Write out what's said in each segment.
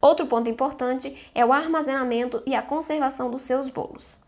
Outro ponto importante é o armazenamento e a conservação dos seus bolos.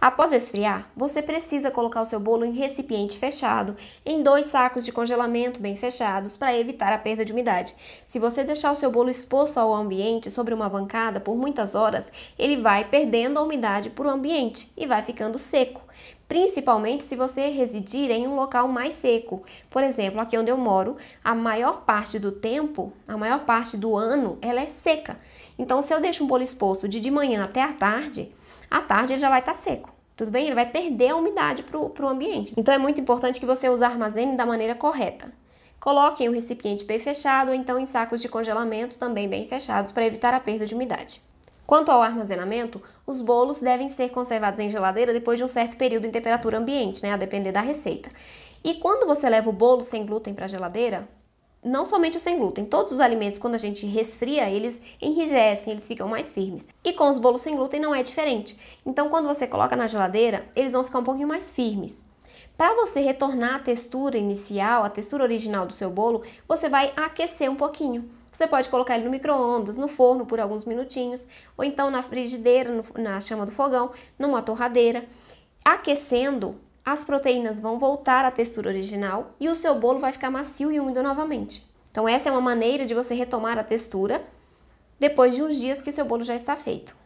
Após esfriar, você precisa colocar o seu bolo em recipiente fechado, em dois sacos de congelamento bem fechados para evitar a perda de umidade. Se você deixar o seu bolo exposto ao ambiente sobre uma bancada por muitas horas, ele vai perdendo a umidade para o ambiente e vai ficando seco principalmente se você residir em um local mais seco. Por exemplo, aqui onde eu moro, a maior parte do tempo, a maior parte do ano, ela é seca. Então, se eu deixo um bolo exposto de de manhã até à tarde, à tarde ele já vai estar tá seco. Tudo bem? Ele vai perder a umidade para o ambiente. Então é muito importante que você os armazene da maneira correta. Coloque em um recipiente bem fechado ou então em sacos de congelamento também bem fechados para evitar a perda de umidade. Quanto ao armazenamento, os bolos devem ser conservados em geladeira depois de um certo período em temperatura ambiente, né, a depender da receita. E quando você leva o bolo sem glúten para a geladeira, não somente o sem glúten, todos os alimentos, quando a gente resfria, eles enrijecem, eles ficam mais firmes. E com os bolos sem glúten não é diferente. Então, quando você coloca na geladeira, eles vão ficar um pouquinho mais firmes. Para você retornar a textura inicial, a textura original do seu bolo, você vai aquecer um pouquinho. Você pode colocar ele no micro-ondas, no forno por alguns minutinhos, ou então na frigideira, no, na chama do fogão, numa torradeira. Aquecendo, as proteínas vão voltar à textura original e o seu bolo vai ficar macio e úmido novamente. Então, essa é uma maneira de você retomar a textura depois de uns dias que seu bolo já está feito.